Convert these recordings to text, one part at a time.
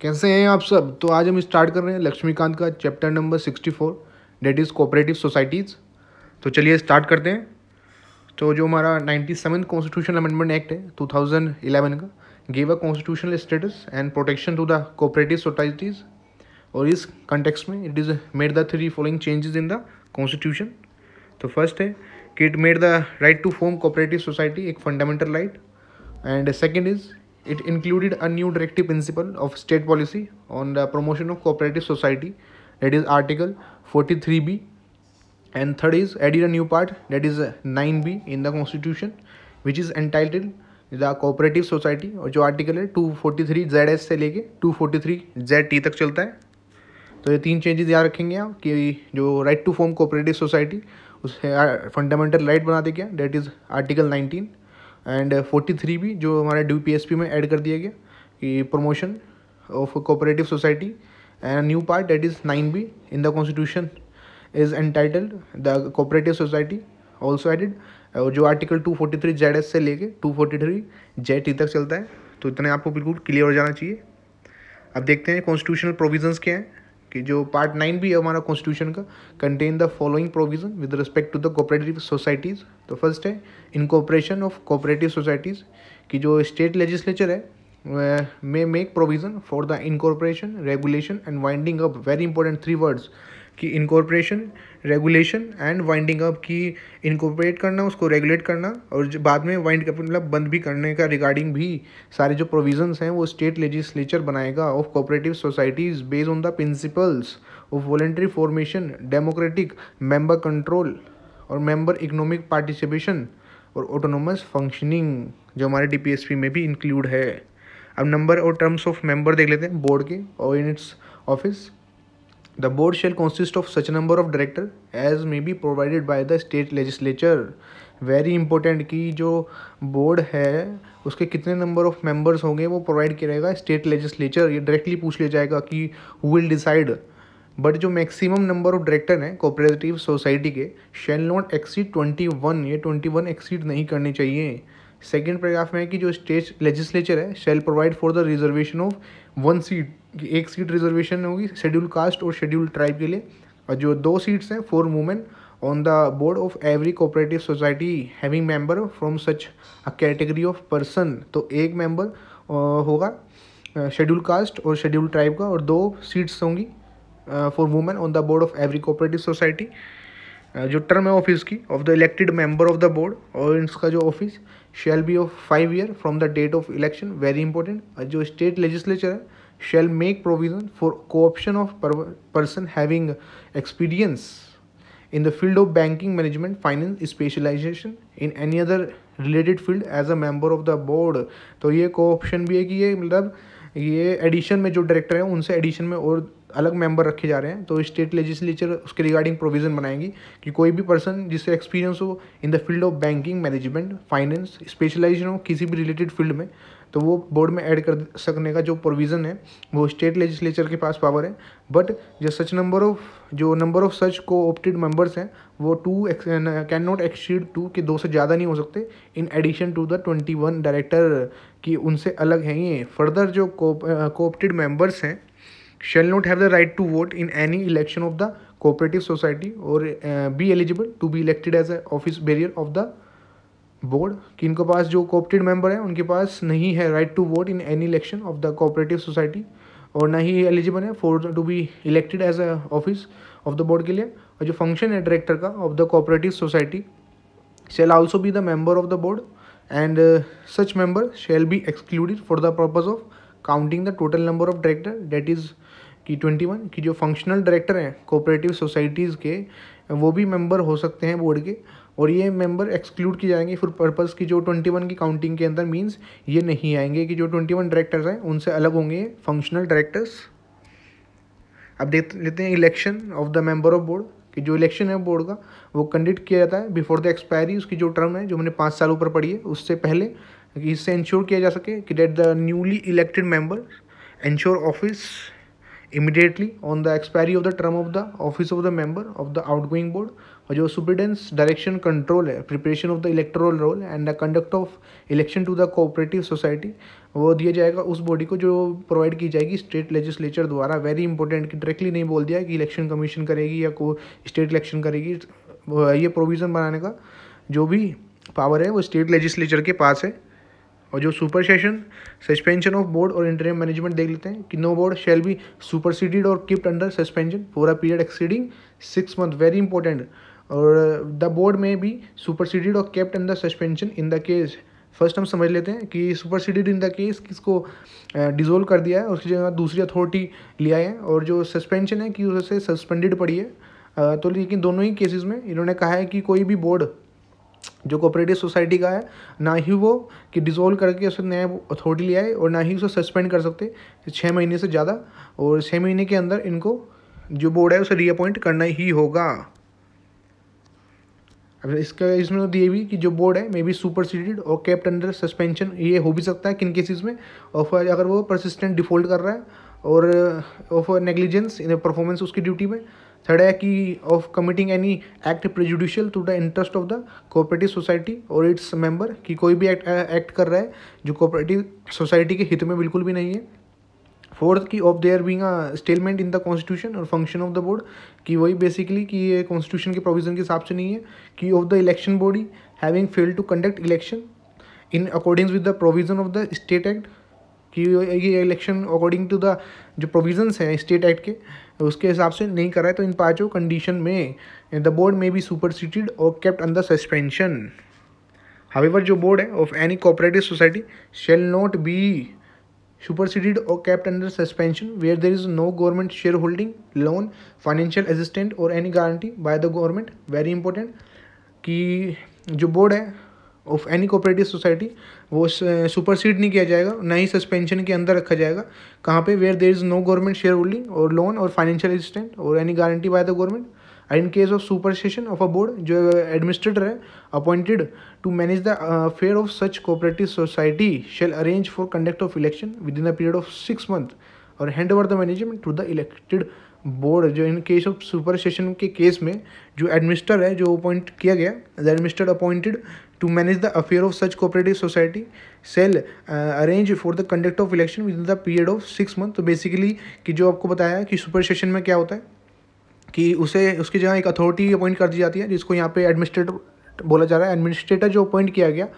कैसे हैं आप सब तो आज हम स्टार्ट कर रहे हैं लक्ष्मीकांत का chapter number sixty four that is cooperative societies तो चलिए स्टार्ट करते हैं तो जो हमारा ninety seven constitution amendment act है टू थाउजेंड इलेवन का give a constitutional status and protection to the cooperative societies और इस कंटेक्स में it is made the three following changes in the constitution तो फर्स्ट है कि it made the right to form cooperative society एक fundamental right and second is it included a new directive principle of state policy on the promotion of cooperative society that is article 43b and third is added a new part that is 9b in the constitution which is entitled the cooperative society or jo article hai 243zs se leke 243zt tak chalta hai to ye teen changes yaad rakhenge aap ki jo right to form cooperative society आप fundamental right bana to form that is article fundamental and forty three भी जो हमारे D P S P में add कर दिया गया कि promotion of cooperative society and new part that is nine B in the constitution is entitled the cooperative society also added और जो article two forty three Z S से लेके two forty three Z T तक चलता है तो इतने आपको बिल्कुल क्लियर हो जाना चाहिए अब देखते हैं कॉन्स्टिट्यूशनल प्रोविजन क्या हैं कि जो पार्ट नाइन भी है हमारा कॉन्स्टिट्यूशन का contain the following provision with respect to the cooperative societies तो फर्स्ट है इनकॉपरेशन ऑफ कोऑपरेटिव सोसाइटीज़ कि जो स्टेट लेजिस्लेचर है may make provision for the incorporation regulation and winding up very important three words कि incorporation regulation and winding up कि incorporate करना उसको regulate करना और बाद में वाइंड अप मतलब बंद भी करने का रिगार्डिंग भी सारे जो प्रोविजंस हैं वो स्टेट लेजिस्लेचर बनाएगा of cooperative societies based on the principles of voluntary formation democratic member control और मेंबर इकोनॉमिक पार्टिसिपेशन और ऑटोनोमस फंक्शनिंग जो हमारे डी में भी इंक्लूड है अब नंबर और टर्म्स ऑफ मेंबर देख लेते हैं बोर्ड के और in its office The board shall consist of such number of director as may be provided by the state legislature. Very important कि जो बोर्ड है उसके कितने नंबर ऑफ मेंबर्स होंगे वो प्रोवाइड करेगा स्टेट लेजिस्लेचर ये डायरेक्टली पूछ लिया जाएगा कि हु विल डिसाइड बट जो मैक्सिमम नंबर ऑफ डायरेक्टर हैं कोऑपरेटिव सोसाइटी के shall not exceed twenty one ये ट्वेंटी वन एक्सीड नहीं करने चाहिए सेकेंड प्रोग्राफ में है कि जो स्टेट लेजिस्लेचर है shall provide for the reservation of one seat एक सीट रिजर्वेशन होगी शेड्यूल कास्ट और शेड्यूल ट्राइब के लिए और जो दो सीट्स हैं for women on the board of every cooperative society having member from such a category of person तो एक मेंबर होगा शेड्यूल कास्ट और शेड्यूल ट्राइब का और दो सीट्स होंगी for women on the board of every cooperative society जो term है ऑफिस की of the elected member of the board और इसका जो office shall be of five year from the date of election very important जो state legislature है shall make provision for co-option of per- person having experience in the field of banking management finance specialization in any other related field as a member of the board तो ये को option भी है कि ये मतलब ये एडिशन में जो डायरेक्टर हैं उनसे एडिशन में और अलग मेंबर रखे जा रहे हैं तो स्टेट लेजिस्लेचर उसके रिगार्डिंग प्रोविज़न बनाएंगी कि कोई भी पर्सन जिससे एक्सपीरियंस हो in the field of banking management finance specialization हो किसी भी रिलेटेड फील्ड में तो वो बोर्ड में ऐड कर सकने का जो प्रोविज़न है वो स्टेट लेजिस्लेचर के पास पावर है बट जो सच नंबर ऑफ जो number of such coopted members हैं वो too can not exceed two के दो से ज़्यादा नहीं हो सकते in addition to the twenty one director कि उनसे अलग हैं ये फर्दर जो कोऑप्टेड मेंबर्स हैं shall not have the right to vote in any election of the cooperative society और be eligible to be elected as a office bearer of the board कि इनके पास जो कोऑपरेटिव मेंबर हैं उनके पास नहीं है right to vote in any election of the cooperative society और ना ही एलिजिबल है for to be elected as a office of the board के लिए और जो फंक्शन है डायरेक्टर का of the cooperative society shall also be the member of the board and such member shall be excluded for the purpose of counting the total number of director that is की twenty one की जो functional director हैं cooperative societies के वो भी member हो सकते हैं बोर्ड के और ये मेंबर एक्सक्लूड की जाएंगे फॉर पर्पज़ की जो ट्वेंटी वन की काउंटिंग के अंदर मींस ये नहीं आएंगे कि जो ट्वेंटी वन डायरेक्टर्स हैं उनसे अलग होंगे फंक्शनल डायरेक्टर्स अब देख लेते हैं election of the member of board कि जो इलेक्शन है बोर्ड का वो कंडक्ट किया जाता है बिफोर द एक्सपायरी उसकी जो टर्म है जो हमने पाँच साल ऊपर पढ़ी है उससे पहले इससे इंश्योर किया जा सके कि that the newly elected member ensure office immediately on the expiry of the term of the office of the the of the outgoing board और जो सुप्रिटेंस डायरेक्शन कंट्रोल है preparation of the electoral roll and the conduct of election to the cooperative society वो दिया जाएगा उस body को जो provide की जाएगी स्टेट लेजिस्लेचर द्वारा वेरी इंपॉर्टेंट कि डायरेक्टली नहीं बोल दिया कि इलेक्शन कमीशन करेगी या को स्टेट इलेक्शन करेगी ये प्रोविज़न बनाने का जो भी पावर है वो स्टेट लेजिस्लेचर के पास है और जो supersession suspension of board और इंटरनेट मैनेजमेंट देख लेते हैं कि no board shall be superseded और kept under suspension for a period exceeding six month very important और the board may be superseded और kept under suspension in the case first हम समझ लेते हैं कि सुपरसीडेड इन द केस किसको dissolve कर दिया है उसकी जगह दूसरी अथॉरिटी लिया है और जो सस्पेंशन है कि उससे सस्पेंडेड पड़ी है तो लेकिन दोनों ही केसेस में इन्होंने कहा है कि कोई भी बोर्ड जो कोऑपरेटिव सोसाइटी का है ना ही वो कि डिज़ोल्व करके उसे नया अथॉरिटी ले आए और ना ही उसे सस्पेंड कर सकते छः महीने से ज़्यादा और छः महीने के अंदर इनको जो बोर्ड है उसे रीअपॉइंट करना ही होगा अब इसका इसमें तो ये भी कि जो बोर्ड है मे बी सुपर सीडेड और कैप्ट अंडर सस्पेंशन ये हो भी सकता है किन केसेस में और अगर वो परसिस्टेंट डिफॉल्ट कर रहा है और ऑफ नेग्लिजेंस इन परफॉर्मेंस उसकी ड्यूटी में थर्ड है कि of committing any act prejudicial to the interest of the cooperative society और इट्स मेंबर कि कोई भी एक्ट एक्ट uh, कर रहा है जो कोऑपरेटिव सोसाइटी के हित में बिल्कुल भी नहीं है फोर्थ की of there being stalemate in the constitution और फंक्शन ऑफ द बोर्ड कि वही बेसिकली कि ये कॉन्स्टिट्यूशन के प्रोविजन के हिसाब से नहीं है कि of the election body having fail to conduct election in according with the provision of the state act कि ये इलेक्शन अकॉर्डिंग टू द जो प्रोविजंस हैं स्टेट एक्ट के उसके हिसाब से नहीं कराए तो इन पाँचों कंडीशन में the board may be superseded और कैप्ट अंडर सस्पेंशन हावेवर जो बोर्ड है of any cooperative society shall not be superseded और kept under suspension where there is no government share holding loan financial assistant और any guarantee by the government very important कि जो board है of any cooperative society वो supersede नहीं किया जाएगा ना ही सस्पेंशन के अंदर रखा जाएगा कहाँ पे where there is no government share holding और लोन और फाइनेंशियल असिस्टेंट और any guarantee by the government in case of supersession of a board जो एडमिनिस्ट्रेटर है appointed to manage the fair of such cooperative society shall arrange for conduct of election within a period of six month और hand over the management to the elected board जो in case of super session के case में जो administer है जो appoint किया गया the administer appointed to manage the affair of such cooperative society shall arrange for the conduct of election within the period of six month तो basically कि जो आपको बताया कि सुपर सेशन में क्या होता है कि उसे उसकी जगह एक अथॉरिटी अपॉइंट कर दी जाती है जिसको यहाँ पे एडमिनिस्ट्रेटर बोला जा रहा है एडमिनिस्ट्रेटर जो अपॉइंट किया गया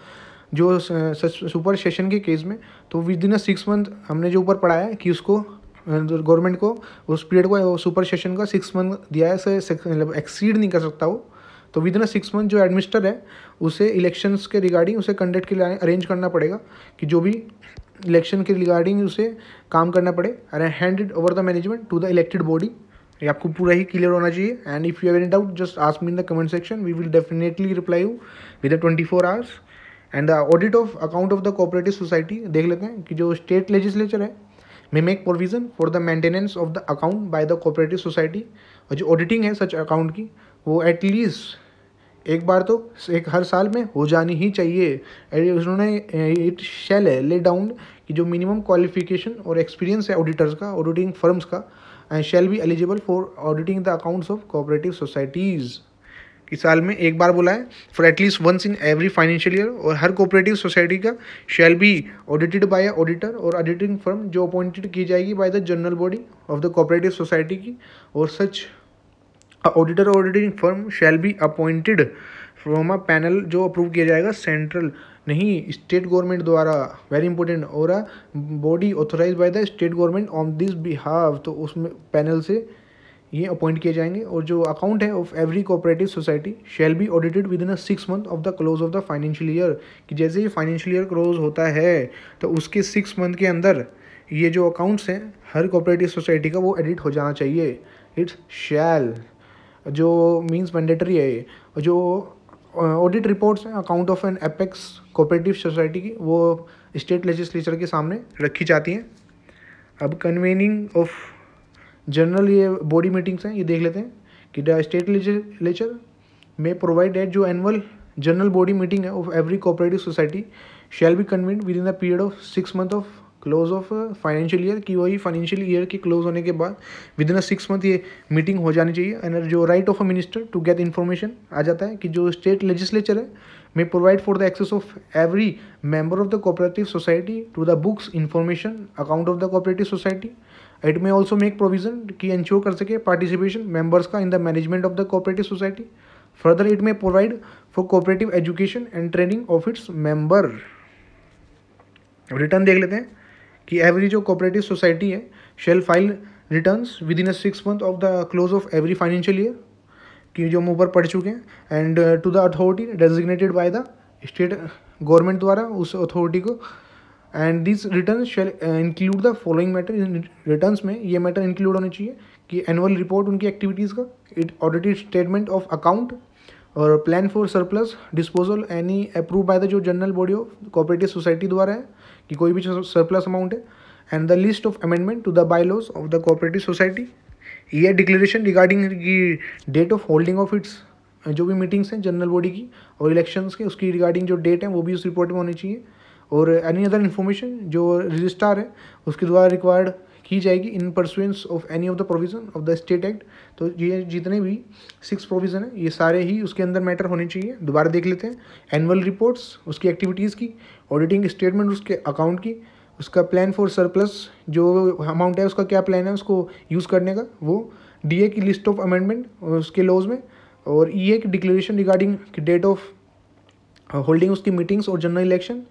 जो सुपर सेशन के केस में तो within a six month हमने जो ऊपर पढ़ाया है कि उसको गवर्नमेंट uh, को उस पीरियड को सुपर uh, सेशन का सिक्स मंथ दिया है मतलब एक्सीड नहीं कर सकता वो तो within a six month जो एडमिनिस्टर है उसे इलेक्शंस के रिगार्डिंग उसे कंडक्ट के लिए अरेंज करना पड़ेगा कि जो भी इलेक्शन के रिगार्डिंग उसे काम करना पड़े and handed over the management to the elected body ये आपको पूरा ही क्लियर होना चाहिए and if you have any doubt just ask me in the comment section we will definitely reply you with twenty four hours and the audit of account of the cooperative society देख लेते हैं कि जो state legislature है may make provision for the maintenance of the account by the cooperative society और जो auditing है सच account की वो एटलीस्ट एक बार तो एक हर साल में हो जानी ही चाहिए उन्होंने इट शेल है ले डाउन कि जो मिनिमम क्वालिफिकेशन और एक्सपीरियंस है ऑडिटर्स का ऑडिटिंग फर्म्स का and shall be eligible for auditing the accounts of cooperative societies कि साल में एक बार बोला है for at least once in every financial year और हर कोऑपरेटिव सोसाइटी का shall be audited by a auditor और ऑडिटिंग फर्म जो अपॉइंटेड की जाएगी by the general body of the cooperative society की और such auditor auditing firm shall be appointed from a panel जो अप्रूव किया जाएगा सेंट्रल नहीं स्टेट गवर्नमेंट द्वारा वेरी इंपॉर्टेंट और a body authorise by the state government on this behalf तो उसमें पैनल से ये अपॉइंट किए जाएंगे और जो अकाउंट है of every cooperative society shall be audited within a six month of the close of the financial year कि जैसे ये फाइनेंशियल ईयर क्लोज होता है तो उसके सिक्स मंथ के अंदर ये जो अकाउंट्स हैं हर कोऑपरेटिव सोसाइटी का वो एडिट हो जाना चाहिए इट्स शैल जो मीन्स मैंडेटरी है ये जो ऑडिट रिपोर्ट्स हैं account of an apex cooperative society की वो स्टेट लेजिस्लेचर के सामने रखी जाती हैं अब कन्वेनिंग ऑफ जनरल ये बॉडी मीटिंग्स हैं ये देख लेते हैं कि द स्टेट लेजिस्लेचर में प्रोवाइड एट जो एनुअल जनरल बॉडी मीटिंग है of every cooperative society shall be convene within the period of six month of close of financial year की वही फाइनेंशियल ईयर के क्लोज होने के बाद within a six month ये meeting हो जानी चाहिए एंड जो right of a minister to get information आ जाता है कि जो स्टेट लेजिस्लेचर है may provide for the access of every member of the cooperative society to the books information account of the cooperative society it may also make provision कि ensure कर सके participation members का in the management of the cooperative society further it may provide for cooperative education and training of its member return देख लेते हैं कि every जो cooperative society है shall file return within a six month of the close of every financial year कि जो हम ऊपर पढ़ चुके हैं and to the authority designated by the state government द्वारा उस अथॉरिटी को and this return shall include the following matter return में ये मैटर इंक्लूड होने चाहिए कि एनुअल रिपोर्ट उनकी एक्टिविटीज़ का it audited statement of account और plan for surplus disposal any approve by the जो general body of cooperative society द्वारा है कि कोई भी सरप्लस अमाउंट है and the list of amendment to the bylaws of the cooperative society ये declaration regarding की date of holding of its जो भी मीटिंग्स हैं जनरल बॉडी की और इलेक्शंस के उसकी रिगार्डिंग जो डेट है वो भी उस रिपोर्ट में होनी चाहिए और एनी अदर इन्फॉर्मेशन जो रजिस्ट्रार है उसके द्वारा रिक्वायर्ड की जाएगी in pursuance of any of the provision of the state act तो ये जितने भी सिक्स प्रोविज़न है ये सारे ही उसके अंदर मैटर होने चाहिए दोबारा देख लेते हैं एनुअल रिपोर्ट्स उसकी एक्टिविटीज़ की ऑडिटिंग स्टेटमेंट उसके अकाउंट की उसका प्लान फॉर सरप्लस जो अमाउंट है उसका क्या प्लान है उसको यूज़ करने का वो डी की लिस्ट ऑफ अमेंडमेंट उसके लॉज में और ई e की declaration regarding date of holding उसकी मीटिंग्स और जनरल इलेक्शन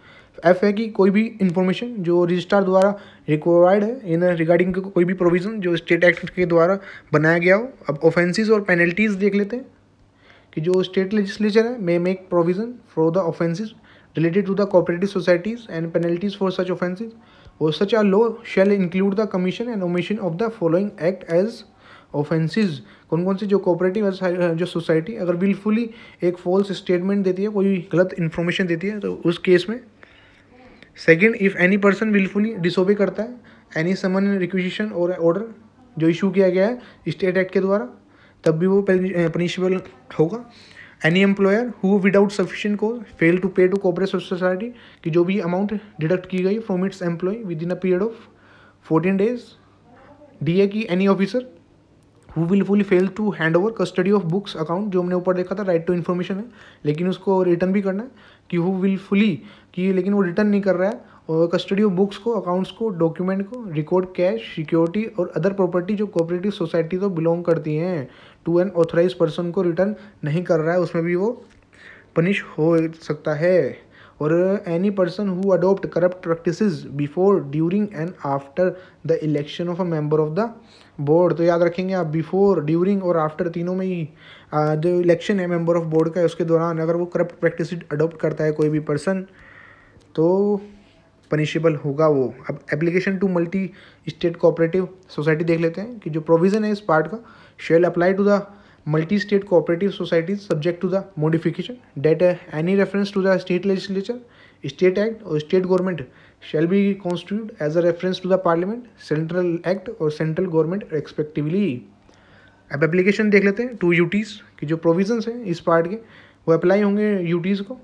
एफ है कि कोई भी इंफॉर्मेशन जो रजिस्ट्रार द्वारा रिक्वायर्ड है इन रिगार्डिंग कोई भी प्रोविज़न जो स्टेट एक्ट के द्वारा बनाया गया हो अब ऑफेंसेस और पेनल्टीज़ देख लेते हैं कि जो स्टेट लेजिस्लेचर है may make provision for the offences related to the cooperative societies and penalties for such offences और such or law shall include the commission and omission of the following act as offences कौन कौन सी जो cooperative जो society अगर wilfully एक false statement देती है कोई गलत इन्फॉर्मेशन देती है तो उस केस में second if any person wilfully disobey करता है एनी समन रिक्विजिशन और ऑर्डर जो इशू किया गया है स्टेट एक्ट के द्वारा तब भी वो पनिशेबल होगा any employer who without sufficient cause fail to pay to cooperative society की जो भी अमाउंट डिडक्ट की गई from its employ within a period of fourteen days D A की any officer who wilfully fail to hand over custody of books account जो हमने ऊपर देखा था राइट टू इन्फॉर्मेशन है लेकिन उसको रिटर्न भी करना है कि हु विलफुली कि लेकिन वो रिटर्न नहीं कर रहा है और कस्टडी ऑफ बुक्स को अकाउंट्स को डॉक्यूमेंट को रिकॉर्ड कैश सिक्योरिटी और अदर प्रॉपर्टी जो कोऑपरेटिव सोसाइटी तो बिलोंग करती हैं टू एन ऑथराइज पर्सन को रिटर्न नहीं कर रहा है उसमें भी वो पनिश हो सकता है और any person who adopt corrupt practice before during and after the election of a member of the board तो याद रखेंगे आप बिफोर ड्यूरिंग और आफ्टर तीनों में ही जो इलेक्शन है मेंबर ऑफ बोर्ड का उसके दौरान अगर वो करप्ट प्रैक्टिस अडोप्ट करता है कोई भी पर्सन तो पनिशेबल होगा वो अब application to multi state cooperative society देख लेते हैं कि जो प्रोविज़न है इस पार्ट का shall apply to the multi state cooperative societies subject to the modification that any reference to the state legislature state act और state government shall be constituted as a reference to the parliament central act or central government respectively अब application देख लेते हैं to UTs की जो provisions हैं इस part के वो अप्लाई होंगे यूटीज़ को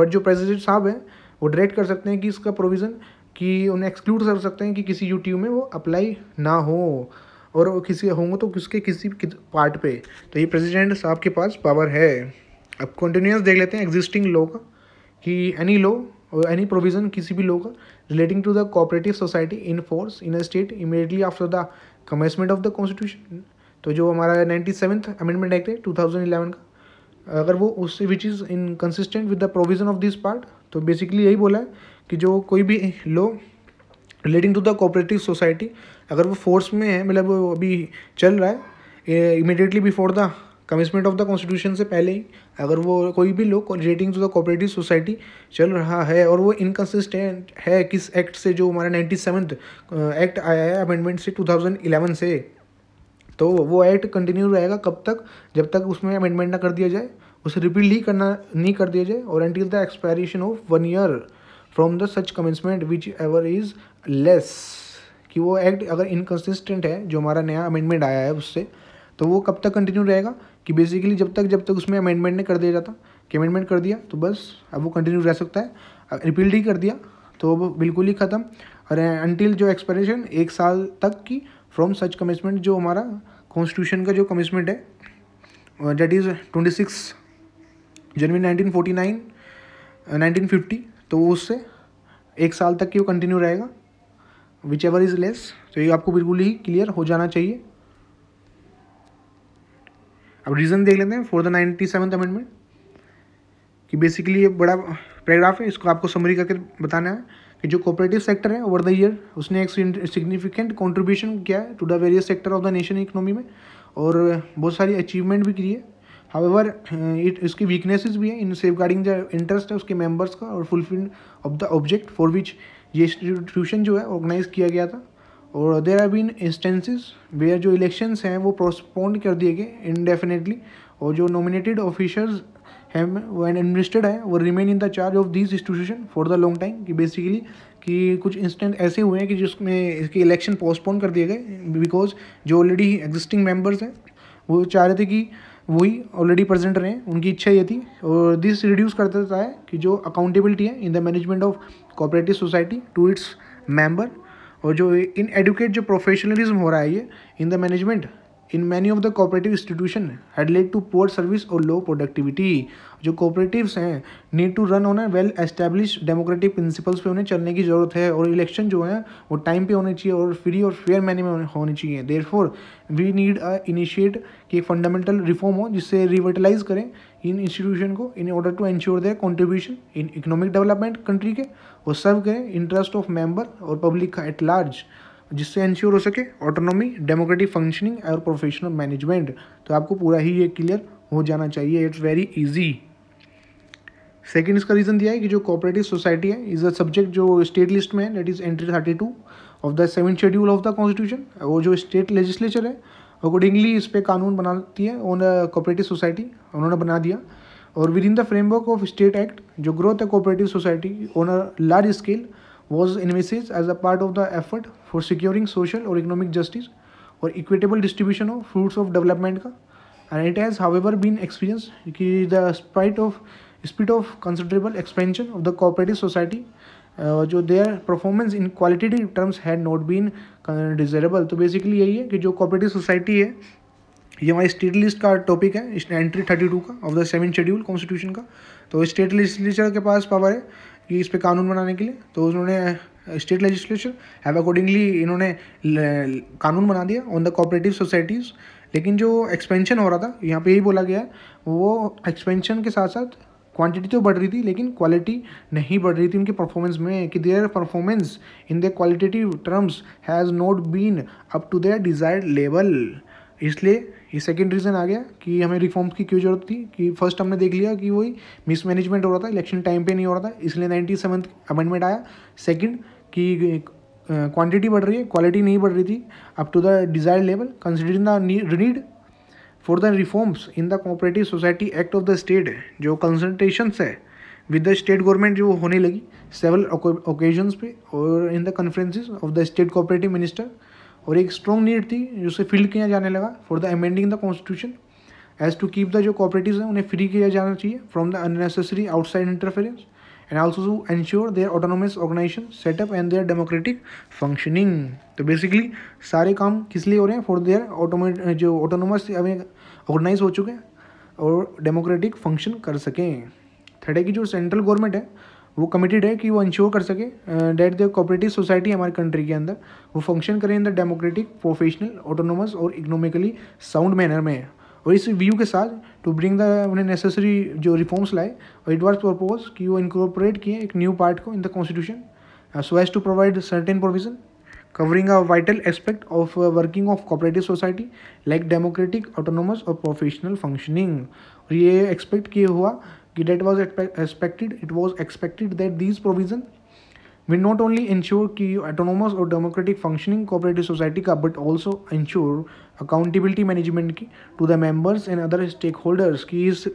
बट जो प्रेसिडेंट साहब हैं वो डायरेक्ट कर सकते हैं कि इसका प्रोविज़न कि उन्हें एक्सक्लूड कर सकते हैं कि किसी यूटी में वो अप्लाई ना हो और वो किसी होंगे तो किसके किसी पार्ट पे तो ये प्रेसिडेंट साहब के पास पावर है अब कंटिन्यूस देख लेते हैं एग्जिस्टिंग लॉ का कि एनी लॉ और एनी प्रोविजन किसी भी लोग का to the cooperative society in force in a state immediately after the commencement of the constitution तो जो हमारा नाइन्टी सेवन्थ अमेंडमेंट एक्ट है टू थाउजेंड इलेवन का अगर वो उससे which is inconsistent with the provision of this part तो basically यही बोला है कि जो कोई भी law relating to the cooperative society अगर वो फोर्स में है मतलब अभी चल रहा है immediately before the commitment of the constitution से पहले ही अगर वो कोई भी लोग relating to the cooperative society चल रहा है और वो इनकन्सिस्टेंट है किस एक्ट से जो हमारा नाइन्टी सेवन्थ एक्ट आया है अमेंडमेंट से टू थाउजेंड इलेवन से तो वो एक्ट कंटिन्यू रहेगा कब तक जब तक उसमें अमेंडमेंट ना कर दिया जाए उसे रिपीट ही करना नहीं कर दिया जाए और until the expiration of one year from the such commencement whichever is less कि वो एक्ट अगर इनकन्सिस्टेंट है जो हमारा नया अमेंडमेंट आया है उससे तो वो कब तक कंटिन्यू रहेगा कि बेसिकली जब तक जब तक उसमें अमेंडमेंट नहीं कर दिया जाता कि अमेंडमेंट कर दिया तो बस अब वो कंटिन्यू रह सकता है रिपील्ड ही कर दिया तो वो बिल्कुल ही ख़त्म और अनटिल जो एक्सपायरेशन एक साल तक की फ्रॉम सच कमिटमेंट जो हमारा कॉन्स्टिट्यूशन का जो कमिटमेंट है date is twenty six January nineteen forty nine nineteen fifty तो उससे एक साल तक की वो कंटिन्यू रहेगा विच एवर इज़ लेस तो ये आपको बिल्कुल ही क्लियर हो जाना चाहिए अब रीज़न देख लेते हैं for the ninety seven amendment कि बेसिकली ये बड़ा पैराग्राफ है इसको आपको समरी करके बताना है कि जो कोऑपरेटिव सेक्टर है ओवर द ईयर उसने एक सिग्निफिकेंट कंट्रीब्यूशन किया है to the various sector of the nation economy में और बहुत सारी अचीवमेंट भी की है हावेवर इट इसकी वीकनेसेस भी है in safeguarding the interest है उसके मेंबर्स का और fulfil of the object for which ये इंस्टीट्यूशन जो है ऑर्गेनाइज किया गया था और there are been instances where जो इलेक्शंस हैं वो पोस्टपोन कर दिए गए इनडेफिनेटली और जो नॉमिनेटेड ऑफिशर्स हैं वो एंड एडमिनिस्ट्रेड है वो remain in the charge of this institution for the long time कि बेसिकली कि कुछ इंस्टेंट ऐसे हुए हैं कि जिसमें इसके इलेक्शन पोस्टपोन कर दिए गए बिकॉज जो ऑलरेडी एग्जिस्टिंग मेम्बर्स हैं वो चाह रहे थे कि वही ऑलरेडी प्रेजेंट रहे उनकी इच्छा ये थी और दिस रिड्यूस कर देता है कि जो अकाउंटेबिलिटी है in the management of cooperative society to its member और जो इन एडुकेट जो प्रोफेशनलिज्म हो रहा है ये in the management in many of the cooperative institution had led to poor service और लो प्रोडक्टिविटी जो कोऑपरेटिव्स हैं need to run on a well establish democratic principles पे उन्हें चलने की जरूरत है और इलेक्शन जो है वो टाइम पे होने चाहिए और फ्री और फेयर मैनी में होने चाहिए therefore we need a initiate कि एक फंडामेंटल रिफॉर्म हो जिससे रिवर्टलाइज करें इन इंस्टीट्यूशन को in order to ensure their contribution in economic development country के और सर्व करें इंटरेस्ट ऑफ मेम्बर और पब्लिक का एट लार्ज जिससे इंश्योर हो सके ऑटोनॉमी डेमोक्रेटिक फंक्शनिंग और प्रोफेशनल मैनेजमेंट तो आपको पूरा ही ये क्लियर हो जाना चाहिए इट्स वेरी इजी सेकेंड इसका रीज़न दिया है कि जो कोऑपरेटिव सोसाइटी है इज़ अ सब्जेक्ट जो स्टेट लिस्ट में है date is entry thirty to of the seven schedule of the constitution वो जो स्टेट लेजिस्लेचर है अकॉर्डिंगली इस पर कानून बनाती है ऑन कोऑपरेटिव सोसाइटी उन्होंने बना दिया और within the framework of state act जो ग्रोथ है cooperative society on a large scale was envisaged as a part of the effort for securing social और इकोनॉमिक जस्टिस और equitable distribution of fruits of development का and it has however been experience कि despite of speed of considerable expansion of the cooperative society जो their performance in qualitative terms had not been desirable तो basically यही है कि जो cooperative society है ये हमारी स्टेट लिस्ट का टॉपिक है एंट्री थर्टी टू का of the seven schedule constitution का तो स्टेट लेजिस्लेचर के पास पावर है कि इस पर कानून बनाने के लिए तो उन्होंने स्टेट लेजिस्लेशन हैव अकॉर्डिंगली इन्होंने कानून बना दिया ऑन द कोऑपरेटिव सोसाइटीज़ लेकिन जो एक्सपेंशन हो रहा था यहाँ पे यही बोला गया वो एक्सपेंशन के साथ साथ क्वांटिटी तो बढ़ रही थी लेकिन क्वालिटी नहीं बढ़ रही थी उनके परफॉर्मेंस में कि their performance in the qualitative terms has not been up to their desired level इसलिए ये सेकेंड रीज़न आ गया कि हमें रिफॉर्म्स की क्यों जरूरत थी कि फर्स्ट हमने देख लिया कि वही मिसमैनेजमेंट हो रहा था इलेक्शन टाइम पे नहीं हो रहा था इसलिए नाइन्टी सेवन अमेंडमेंट आया सेकंड कि क्वांटिटी बढ़ रही है क्वालिटी नहीं बढ़ रही थी up to the desire level considering the need for the reforms in the cooperative society act of the state जो कंसल्टेशंस है विद द स्टेट गवर्नमेंट जो होने लगी सेवल ओकेजन्स पे और in the conferences of the state cooperative minister और एक strong need थी जिसे फील्ड किया जाने लगा for the amending the constitution as to keep the जो कॉपरेटिव हैं उन्हें फ्री किया जाना चाहिए from the unnecessary outside interference and also to ensure their autonomous organisation setup and their democratic functioning तो बेसिकली सारे काम किस लिए हो रहे हैं फॉर देयर ऑटोमेट जो ऑटोनोमस अभी ऑर्गेनाइज हो चुके हैं और डेमोक्रेटिक फंक्शन कर सकें थर्ड है कि जो सेंट्रल गवर्नमेंट है वो कमिटेड है कि वो इंश्योर कर सके डेट द कोऑपरेटिव सोसाइटी हमारे कंट्री के अंदर वो फंक्शन करें in the democratic professional autonomous और इकोनॉमिकली साउंड मैनर में और इस व्यू के साथ टू ब्रिंग द उन्हें नेसेसरी जो रिफॉर्म्स लाए और इट वॉज प्रपोज कि वो इनकॉपरेट किए एक न्यू पार्ट को in the constitution so as to provide certain provision covering a vital aspect of working of cooperative society like democratic autonomous और प्रोफेशनल फंक्शनिंग और ये एक्सपेक्ट किए हुआ कि that was expected it was expected that these provision will not only ensure की autonomous और democratic functioning cooperative society का but also ensure accountability management की to the members and other stakeholders की इस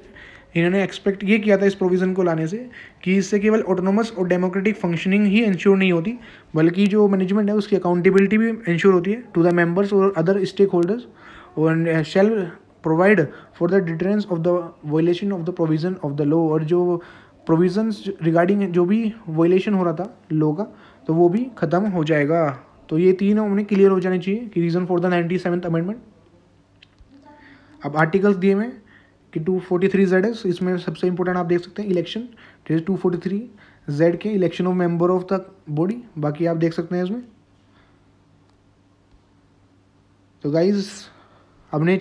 इन्होंने एक्सपेक्ट ये किया था इस प्रोविज़न को लाने से कि इससे केवल ऑटोनोमस और डेमोक्रेटिक फंक्शनिंग ही इंश्योर नहीं होती बल्कि जो मैनेजमेंट है उसकी अकाउंटेबिलिटी भी इंश्योर होती है टू द मेंबर्स और अदर स्टेक होल्डर्स और shall provide for the deterrence of the violation of the provision of the law और जो प्रोविजंस रिगार्डिंग जो भी वोलेशन हो रहा था लॉ का तो वो भी ख़त्म हो जाएगा तो ये तीन उन्हें क्लियर हो जाने चाहिए कि reason for the ninety seventh amendment अब आर्टिकल्स दिए हुए कि two forty three Z S इसमें सबसे इंपॉर्टेंट आप देख सकते हैं election two forty three Z के election of member of the body बाकी आप देख सकते हैं इसमें तो गाइज अब नहीं